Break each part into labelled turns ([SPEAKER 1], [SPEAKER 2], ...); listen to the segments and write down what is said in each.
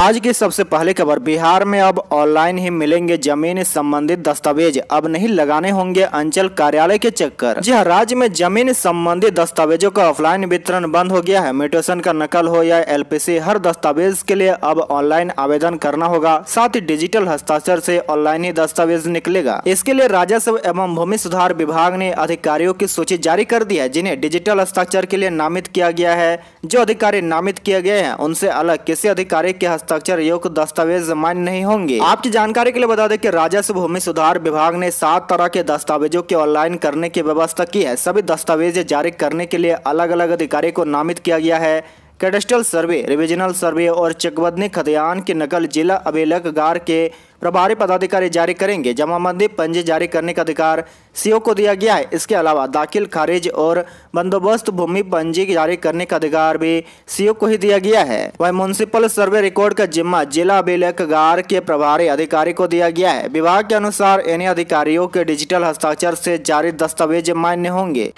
[SPEAKER 1] आज की सबसे पहली खबर बिहार में अब ऑनलाइन ही मिलेंगे जमीन संबंधित दस्तावेज अब नहीं लगाने होंगे अंचल कार्यालय के चक्कर जी हाँ राज्य में जमीन संबंधित दस्तावेजों का ऑफलाइन वितरण बंद हो गया है म्यूटेशन का नकल हो या एलपीसी हर दस्तावेज के लिए अब ऑनलाइन आवेदन करना होगा साथ ही डिजिटल हस्ताक्षर से ऑनलाइन ही दस्तावेज निकलेगा इसके लिए राजस्व एवं भूमि सुधार विभाग ने अधिकारियों की सूची जारी कर दी है जिन्हें डिजिटल हस्ताक्षर के लिए नामित किया गया है जो अधिकारी नामित किए गए हैं उनसे अलग किसी अधिकारी के हस्ताक्षर युक्त दस्तावेज मान्य नहीं होंगे आपकी जानकारी के लिए बता दें कि राजस्व भूमि सुधार विभाग ने सात तरह के दस्तावेजों के ऑनलाइन करने की व्यवस्था की है सभी दस्तावेज जारी करने के लिए अलग अलग अधिकारी को नामित किया गया है कैडेस्टल सर्वे रिविजनल सर्वे और चकबदने खतियान की नकल जिला गार के प्रभारी पदाधिकारी जारी करेंगे जमाबंदी पंजे जारी करने का अधिकार सीओ को दिया गया है इसके अलावा दाखिल खारिज और बंदोबस्त भूमि पंजी जारी करने का अधिकार भी सीओ को ही दिया गया है वह म्यूनसिपल सर्वे रिकॉर्ड का जिम्मा जिला अभिलेखगार के प्रभारी अधिकारी को दिया गया है विभाग के अनुसार इन्हें अधिकारियों के डिजिटल हस्ताक्षर से जारी दस्तावेज मान्य होंगे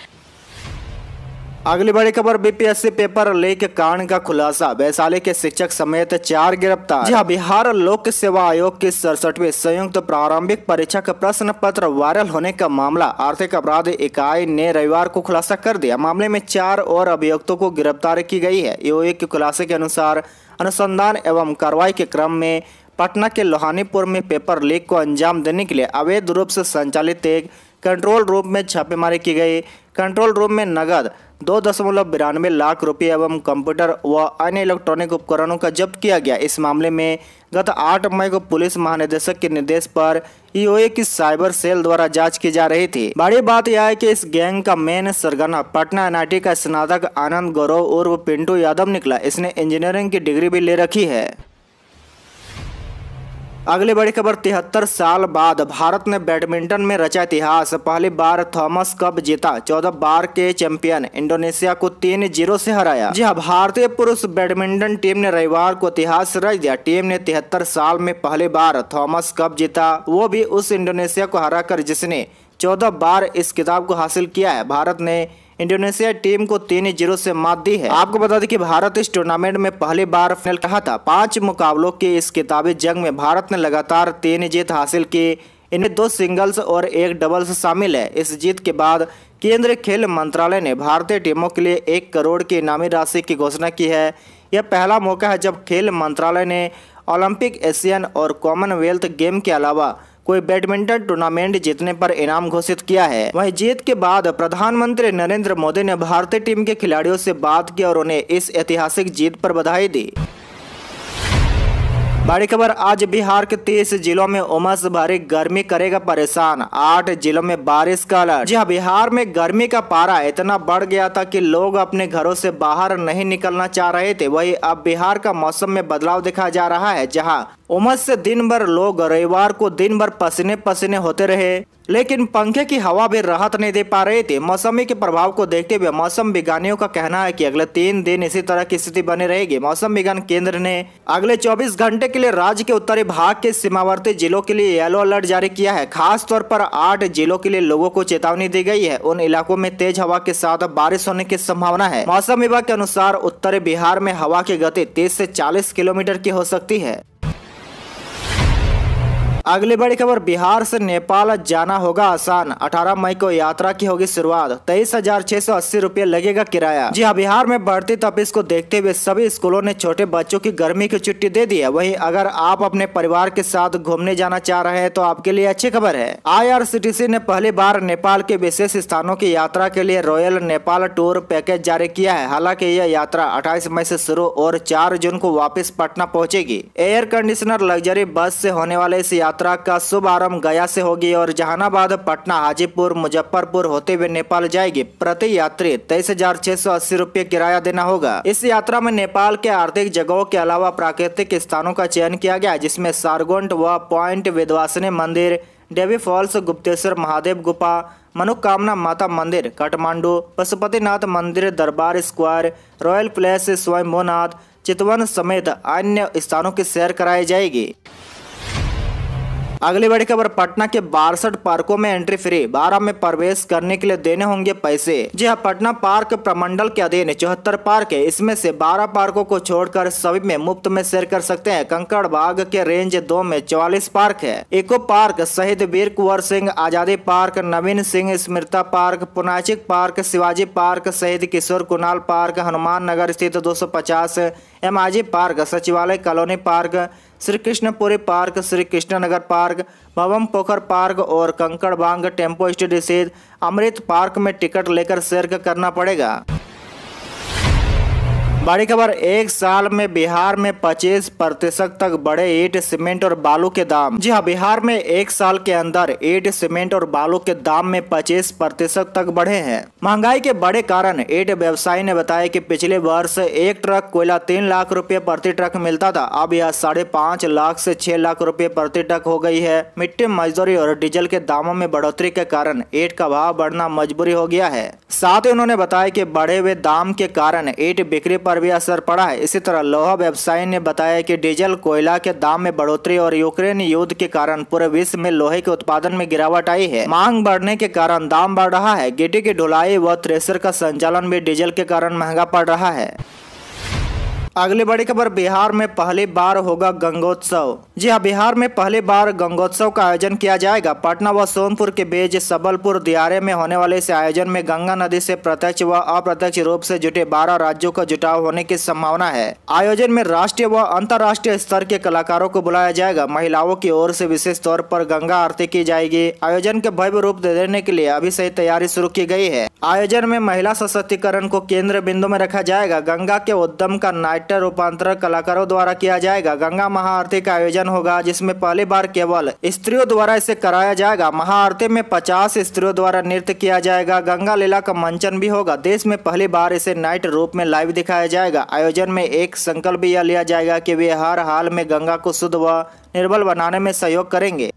[SPEAKER 1] अगली बड़ी खबर बीपीएससी पेपर लीक कांड का खुलासा वैशाली के शिक्षक समेत चार गिरफ्तार जहां बिहार लोक सेवा आयोग की सड़सठवीं संयुक्त प्रारंभिक परीक्षा का प्रश्न पत्र वायरल होने का मामला आर्थिक अपराध इकाई ने रविवार को खुलासा कर दिया मामले में चार और अभियुक्तों को गिरफ्तार की गई है ईओए के खुलासे के अनुसार अनुसंधान एवं कार्रवाई के क्रम में पटना के लोहानीपुर में पेपर लीक को अंजाम देने के लिए अवैध रूप से संचालित एक कंट्रोल रूम में छापेमारी की गई कंट्रोल रूम में नगद दो दशमलव बिरानवे लाख रुपए एवं कंप्यूटर व अन्य इलेक्ट्रॉनिक उपकरणों का जब्त किया गया इस मामले में गत 8 मई को पुलिस महानिदेशक के निर्देश पर ईओए की साइबर सेल द्वारा जांच की जा रही थी बड़ी बात यह है कि इस गैंग का मेन सरगना पटना एनआईटी का स्नातक आनंद गौरव उर्व पिंटू यादव निकला इसने इंजीनियरिंग की डिग्री भी ले रखी है अगली बड़ी खबर तिहत्तर साल बाद भारत ने बैडमिंटन में रचा इतिहास पहली बार थॉमस कप जीता चौदह बार के चैंपियन इंडोनेशिया को तीन जीरो से हराया जी हाँ भारतीय पुरुष बैडमिंटन टीम ने रविवार को इतिहास रच दिया टीम ने तिहत्तर साल में पहली बार थॉमस कप जीता वो भी उस इंडोनेशिया को हरा जिसने चौदह बार इस किताब को हासिल किया है भारत ने इंडोनेशिया टीम को तीन जीरो से मात दी है आपको बता दें कि भारत इस टूर्नामेंट में पहली बार फाइनल कहा था पांच मुकाबलों के इस किताबी जंग में भारत ने लगातार तीन जीत हासिल की इनमें दो सिंगल्स और एक डबल्स शामिल है इस जीत के बाद केंद्रीय खेल मंत्रालय ने भारतीय टीमों के लिए एक करोड़ की इनामी राशि की घोषणा की है यह पहला मौका है जब खेल मंत्रालय ने ओलंपिक एशियन और कॉमनवेल्थ गेम के अलावा कोई बैडमिंटन टूर्नामेंट जीतने पर इनाम घोषित किया है वहीं जीत के बाद प्रधानमंत्री नरेंद्र मोदी ने भारतीय टीम के खिलाड़ियों से बात की और उन्हें इस ऐतिहासिक जीत पर बधाई दी बड़ी खबर आज बिहार के तेईस जिलों में उमस भरी गर्मी करेगा परेशान आठ जिलों में बारिश का अलर्ट जी बिहार में गर्मी का पारा इतना बढ़ गया था कि लोग अपने घरों से बाहर नहीं निकलना चाह रहे थे वही अब बिहार का मौसम में बदलाव देखा जा रहा है जहां उमस से दिन भर लोग रविवार को दिन भर पसीने पसीने होते रहे लेकिन पंखे की हवा भी राहत नहीं दे पा रही थी मौसमी के प्रभाव को देखते हुए मौसम विज्ञानियों का कहना है कि अगले तीन दिन इसी तरह की स्थिति बनी रहेगी मौसम विज्ञान केंद्र ने अगले 24 घंटे के लिए राज्य के उत्तरी भाग के सीमावर्ती जिलों के लिए येलो अलर्ट जारी किया है खास तौर पर आठ जिलों के लिए लोगों को चेतावनी दी गई है उन इलाकों में तेज हवा के साथ बारिश होने की संभावना है मौसम विभाग के अनुसार उत्तरी बिहार में हवा की गति तीस ऐसी चालीस किलोमीटर की हो सकती है अगली बड़ी खबर बिहार से नेपाल जाना होगा आसान अठारह मई को यात्रा की होगी शुरुआत तेईस हजार छह सौ अस्सी रूपए लगेगा किराया जी हाँ बिहार में बढ़ती तपिस को देखते हुए सभी स्कूलों ने छोटे बच्चों की गर्मी की छुट्टी दे दी है वही अगर आप अपने परिवार के साथ घूमने जाना चाह रहे हैं तो आपके लिए अच्छी खबर है आई ने पहली बार नेपाल के विशेष स्थानों की यात्रा के लिए रॉयल नेपाल टूर पैकेज जारी किया है हालांकि यह यात्रा 28 मई से शुरू और 4 जून को वापस पटना पहुंचेगी एयर कंडीशनर लग्जरी बस से होने वाले इस यात्रा यात्रा का शुभारंभ गया से होगी और जहानाबाद पटना हाजीपुर मुजफ्फरपुर होते हुए नेपाल जाएगी प्रति यात्री तेईस हजार छह सौ अस्सी रूपए किराया देना होगा इस यात्रा में नेपाल के आर्थिक जगहों के अलावा प्राकृतिक स्थानों का चयन किया गया जिसमे सारगुंड व पॉइंट विद्वासिनी मंदिर डेवी फॉल्स गुप्तेश्वर महादेव गुफा मनोकामना माता मंदिर काठमांडू पशुपतिनाथ मंदिर दरबार स्क्वायर रॉयल प्लेस स्वयं चितवन समेत अन्य स्थानों की सैर कराई जाएगी अगली बड़ी खबर पटना के बासठ पार्कों में एंट्री फ्री बारह में प्रवेश करने के लिए देने होंगे पैसे जी हाँ पटना पार्क प्रमंडल के अधीन चौहत्तर पार्क है इसमें से बारह पार्कों को छोड़कर सभी में मुफ्त में शेयर कर सकते हैं कंकड़ बाग के रेंज दो में चौवालीस पार्क है इको पार्क शहीद वीर कुंवर सिंह आजादी park Naveen Singh Smriti park Punaichak park Shivaji park Shaheed Kishore Kunal park Hanuman Nagar स्थित दो एमआजे पार्क सचिवालय colony park Shri Krishnapuri park Shri Krishnanagar park Bhawam Pokhar park और कंकड़बांग टेम्पो स्टेडी से अमृत पार्क में टिकट लेकर शेयर करना पड़ेगा बड़ी खबर एक साल में बिहार में पच्चीस प्रतिशत तक बड़े ईट सीमेंट और बालू के दाम जी हाँ बिहार में एक साल के अंदर ईट सीमेंट और बालू के दाम में पच्चीस प्रतिशत तक बढ़े हैं महंगाई के बड़े कारण ईट व्यवसायी ने बताया कि पिछले वर्ष एक ट्रक कोयला तीन लाख रुपए प्रति ट्रक मिलता था अब यह साढ़े पाँच लाख ऐसी छह लाख रूपए प्रति ट्रक हो गयी है मिट्टी मजदूरी और डीजल के दामों में बढ़ोतरी के कारण ईट का भाव बढ़ना मजबूरी हो गया है साथ ही उन्होंने बताया की बढ़े हुए दाम के कारण ईट बिक्री आरोप पर भी असर पड़ा है इसी तरह लोहा व्यवसायी ने बताया कि डीजल कोयला के दाम में बढ़ोतरी और यूक्रेन युद्ध के कारण पूरे विश्व में लोहे के उत्पादन में गिरावट आई है मांग बढ़ने के कारण दाम बढ़ रहा है गिटी की ढुलाई व थ्रेसर का संचालन भी डीजल के कारण महंगा पड़ रहा है अगली बड़ी खबर बिहार में पहली बार होगा गंगोत्सव जी हाँ बिहार में पहली बार गंगोत्सव का आयोजन किया जाएगा पटना व सोनपुर के बीच सबलपुर दियारे में होने वाले इस आयोजन में गंगा नदी से प्रत्यक्ष व अप्रत्यक्ष रूप से जुटे बारह राज्यों का जुटाव होने की संभावना है आयोजन में राष्ट्रीय व अंतर्राष्ट्रीय स्तर के कलाकारों को बुलाया जाएगा महिलाओं की ओर से विशेष तौर पर गंगा आरती की जाएगी आयोजन के भव्य रूप देने के लिए अभी से तैयारी शुरू की गयी है आयोजन में महिला सशक्तिकरण को केंद्र बिंदु में रखा जाएगा गंगा के उद्यम का नाइट एक्टर रूपांतरण कलाकारों द्वारा किया जाएगा गंगा महाआरती का आयोजन होगा जिसमें पहली बार केवल स्त्रियों द्वारा इसे कराया जाएगा महाआरती में पचास स्त्रियों द्वारा नृत्य किया जाएगा गंगा लीला का मंचन भी होगा देश में पहली बार इसे नाइट रूप में लाइव दिखाया जाएगा आयोजन में एक संकल्प यह लिया जाएगा की वे हर हाल में गंगा को शुद्ध व निर्बल बनाने में सहयोग करेंगे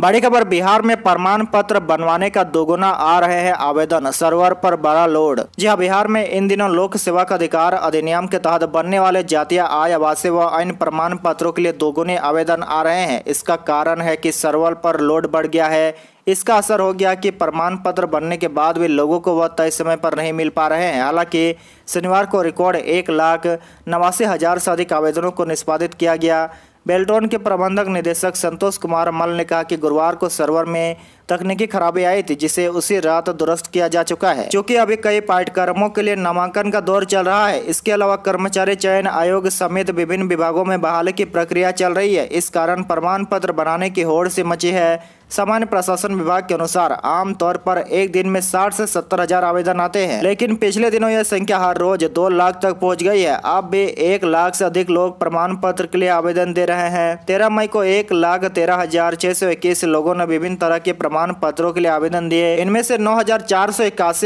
[SPEAKER 1] बड़ी खबर बिहार में प्रमाण पत्र बनवाने का दोगुना आ रहे हैं आवेदन सर्वर पर बड़ा लोड जी हाँ बिहार में इन दिनों लोक सेवा का अधिकार अधिनियम के तहत बनने वाले जातीय आय आवासीय व अन्य प्रमाण पत्रों के लिए दोगुने आवेदन आ रहे हैं इसका कारण है कि सर्वर पर लोड बढ़ गया है इसका असर हो गया कि प्रमाण पत्र बनने के बाद भी लोगों को वह तय समय पर नहीं मिल पा रहे हैं हालांकि शनिवार को रिकॉर्ड एक लाख नवासी हज़ार से अधिक आवेदनों को निष्पादित किया गया बेल्ट्रॉन के प्रबंधक निदेशक संतोष कुमार मल ने कहा कि गुरुवार को सर्वर में तकनीकी खराबी आई थी जिसे उसी रात दुरुस्त किया जा चुका है चूँकि अभी कई पाठ्यक्रमों के लिए नामांकन का दौर चल रहा है इसके अलावा कर्मचारी चयन आयोग समेत विभिन्न विभागों में बहाली की प्रक्रिया चल रही है इस कारण प्रमाण पत्र बनाने की होड़ से मची है सामान्य प्रशासन विभाग के अनुसार आम तौर पर एक दिन में साठ से सत्तर हजार आवेदन आते हैं लेकिन पिछले दिनों यह संख्या हर रोज दो लाख तक पहुंच गई है अब भी एक लाख से अधिक लोग प्रमाण पत्र के लिए आवेदन दे रहे हैं तेरह मई को एक लाख तेरह हजार छह सौ इक्कीस लोगों ने विभिन्न तरह के प्रमाण प्रमाण पत्रों के लिए आवेदन दिए इनमें से नौ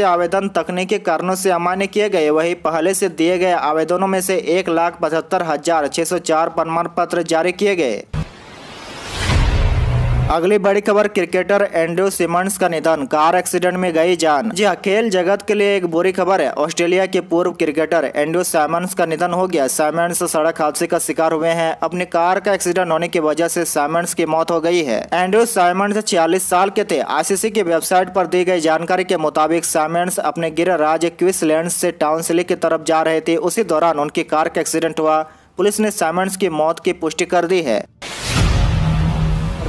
[SPEAKER 1] आवेदन तकनीकी कारणों से अमान्य किए गए वही पहले से दिए गए आवेदनों में से एक लाख पचहत्तर हजार छह सौ चार प्रमाण पत्र जारी किए गए अगली बड़ी खबर क्रिकेटर एंड्रयू सिमंस का निधन कार एक्सीडेंट में गई जान जी हाँ खेल जगत के लिए एक बुरी खबर है ऑस्ट्रेलिया के पूर्व क्रिकेटर एंड्रू सैमंस का निधन हो गया सैमंस सड़क हादसे का शिकार हुए हैं अपनी कार का एक्सीडेंट होने की वजह से सैमंस की मौत हो गई है एंड्रयू सैमंस छियालीस साल के थे आईसीसी की वेबसाइट पर दी गई जानकारी के मुताबिक सैमंस अपने गिर राज्य क्विंसलैंड से सिली की तरफ जा रहे थे उसी दौरान उनकी कार का एक्सीडेंट हुआ पुलिस ने सैमंस की मौत की पुष्टि कर दी है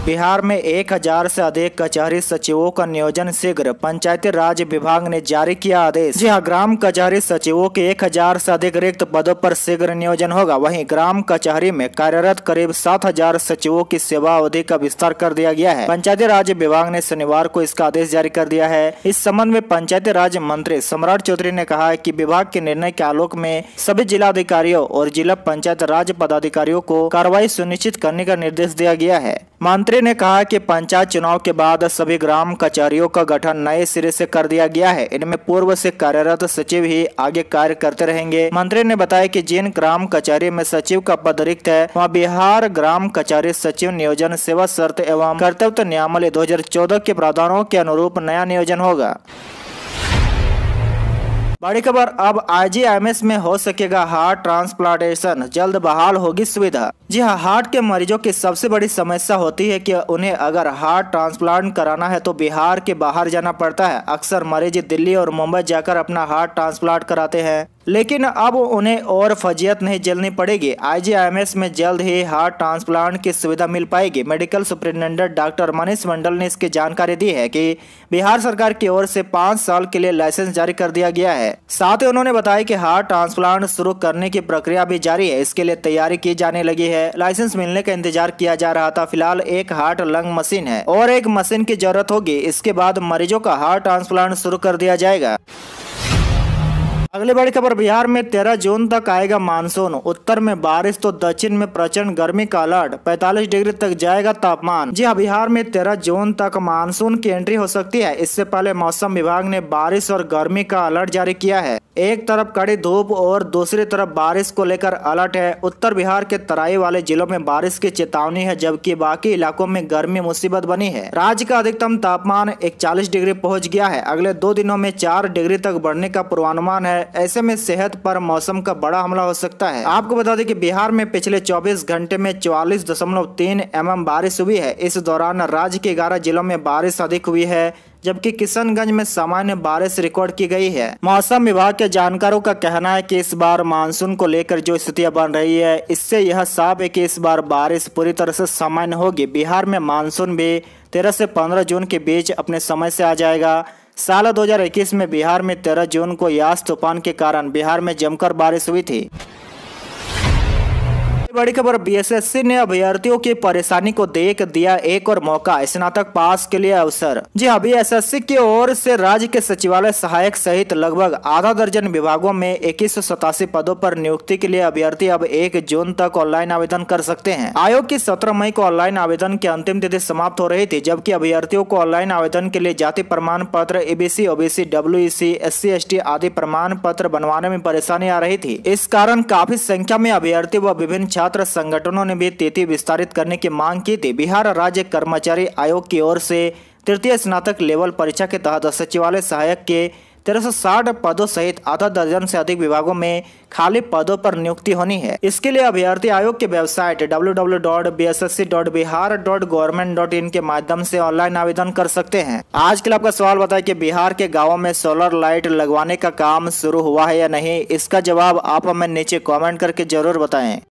[SPEAKER 1] बिहार में एक हजार ऐसी अधिक कचहरी सचिवों का नियोजन शीघ्र पंचायती राज विभाग ने जारी किया आदेश जहाँ ग्राम कचहरी सचिवों के एक हजार ऐसी अधिक रिक्त पदों पर शीघ्र नियोजन होगा वहीं ग्राम कचहरी में कार्यरत करीब सात हजार सचिवों की सेवा अवधि का विस्तार कर दिया गया है पंचायती राज विभाग ने शनिवार को इसका आदेश जारी कर दिया है इस संबंध में पंचायती राज मंत्री सम्राट चौधरी ने कहा की विभाग के निर्णय के आलोक में सभी जिला अधिकारियों और जिला पंचायत राज पदाधिकारियों को कार्रवाई सुनिश्चित करने का निर्देश दिया गया है मंत्री मंत्री ने कहा कि पंचायत चुनाव के बाद सभी ग्राम कचहरियों का गठन नए सिरे से कर दिया गया है इनमें पूर्व से कार्यरत सचिव ही आगे कार्य करते रहेंगे मंत्री ने बताया कि जिन ग्राम कचहरी में सचिव का पद रिक्त है वहाँ बिहार ग्राम कचहरी सचिव नियोजन सेवा शर्त एवं कर्तव्य नियामल दो के प्रावधानों के अनुरूप नया नियोजन होगा बड़ी खबर अब आईजीएमएस में हो सकेगा हार्ट ट्रांसप्लांटेशन जल्द बहाल होगी सुविधा जी हाँ हार्ट के मरीजों की सबसे बड़ी समस्या होती है कि उन्हें अगर हार्ट ट्रांसप्लांट कराना है तो बिहार के बाहर जाना पड़ता है अक्सर मरीज दिल्ली और मुंबई जाकर अपना हार्ट ट्रांसप्लांट कराते हैं लेकिन अब उन्हें और फजीयत नहीं जलनी पड़ेगी आईजीआईएमएस में जल्द ही हार्ट ट्रांसप्लांट की सुविधा मिल पाएगी medical superintendent doctor Manish Mandal ने इसकी जानकारी दी है कि बिहार सरकार की ओर से पाँच साल के लिए लाइसेंस जारी कर दिया गया है साथ ही उन्होंने बताया कि हार्ट ट्रांसप्लांट शुरू करने की प्रक्रिया भी जारी है इसके लिए तैयारी की जाने लगी है लाइसेंस मिलने का इंतजार किया जा रहा था फिलहाल एक हार्ट लंग मशीन है और एक मशीन की जरूरत होगी इसके बाद मरीजों का हार्ट ट्रांसप्लांट शुरू कर दिया जाएगा अगली बड़ी खबर बिहार में तेरह जून तक आएगा मानसून उत्तर में बारिश तो दक्षिण में प्रचंड गर्मी का अलर्ट पैतालीस डिग्री तक जाएगा तापमान जी हाँ बिहार में तेरह जून तक मानसून की एंट्री हो सकती है इससे पहले मौसम विभाग ने बारिश और गर्मी का अलर्ट जारी किया है एक तरफ कड़ी धूप और दूसरी तरफ बारिश को लेकर अलर्ट है उत्तर बिहार के तराई वाले जिलों में बारिश की चेतावनी है जबकि बाकी इलाकों में गर्मी मुसीबत बनी है राज्य का अधिकतम तापमान इकतालीस डिग्री पहुँच गया है अगले दो दिनों में चार डिग्री तक बढ़ने का पूर्वानुमान है है ऐसे में सेहत पर मौसम का बड़ा हमला हो सकता है आपको बता दें कि बिहार में पिछले 24 घंटे में चौवालीस दशमलव तीन एम बारिश हुई है इस दौरान राज्य के ग्यारह जिलों में बारिश अधिक हुई है जबकि किशनगंज में सामान्य बारिश रिकॉर्ड की गई है मौसम विभाग के जानकारों का कहना है कि इस बार मानसून को लेकर जो स्थितियां बन रही है इससे यह साफ है कि इस बार बारिश पूरी तरह से सामान्य होगी बिहार में मानसून भी तेरह से पंद्रह जून के बीच अपने समय से आ जाएगा साल 2021 में बिहार में 13 जून को यास तूफान के कारण बिहार में जमकर बारिश हुई थी बड़ी खबर बीएसएससी ने अभ्यर्थियों की परेशानी को देख दिया एक और मौका स्नातक पास के लिए अवसर जी हाँ बीएसएससी की ओर से राज्य के सचिवालय सहायक सहित लगभग आधा दर्जन विभागों में इक्कीस पदों पर नियुक्ति के लिए अभ्यर्थी अब एक जून तक ऑनलाइन आवेदन कर सकते हैं आयोग की सत्रह मई को ऑनलाइन आवेदन की अंतिम तिथि समाप्त हो रही थी जबकि अभ्यर्थियों को ऑनलाइन आवेदन के लिए जाति प्रमाण पत्र एबीसी ओबीसी डब्ल्यू एससी आदि प्रमाण पत्र बनवाने में परेशानी आ रही थी इस कारण काफी संख्या में अभ्यर्थी व विभिन्न छात्र संगठनों ने भी तिथि विस्तारित करने की मांग की थी बिहार राज्य कर्मचारी आयोग की ओर से तृतीय स्नातक लेवल परीक्षा के तहत सचिवालय सहायक के तेरह पदों सहित आधा दर्जन से अधिक विभागों में खाली पदों पर नियुक्ति होनी है इसके लिए अभ्यर्थी आयोग की वेबसाइट www.bssc.bihar.government.in के माध्यम से ऑनलाइन आवेदन कर सकते हैं आज के लिए आपका सवाल बताए कि बिहार के गाँव में सोलर लाइट लगवाने का काम शुरू हुआ है या नहीं इसका जवाब आप हमें नीचे कॉमेंट करके जरूर बताए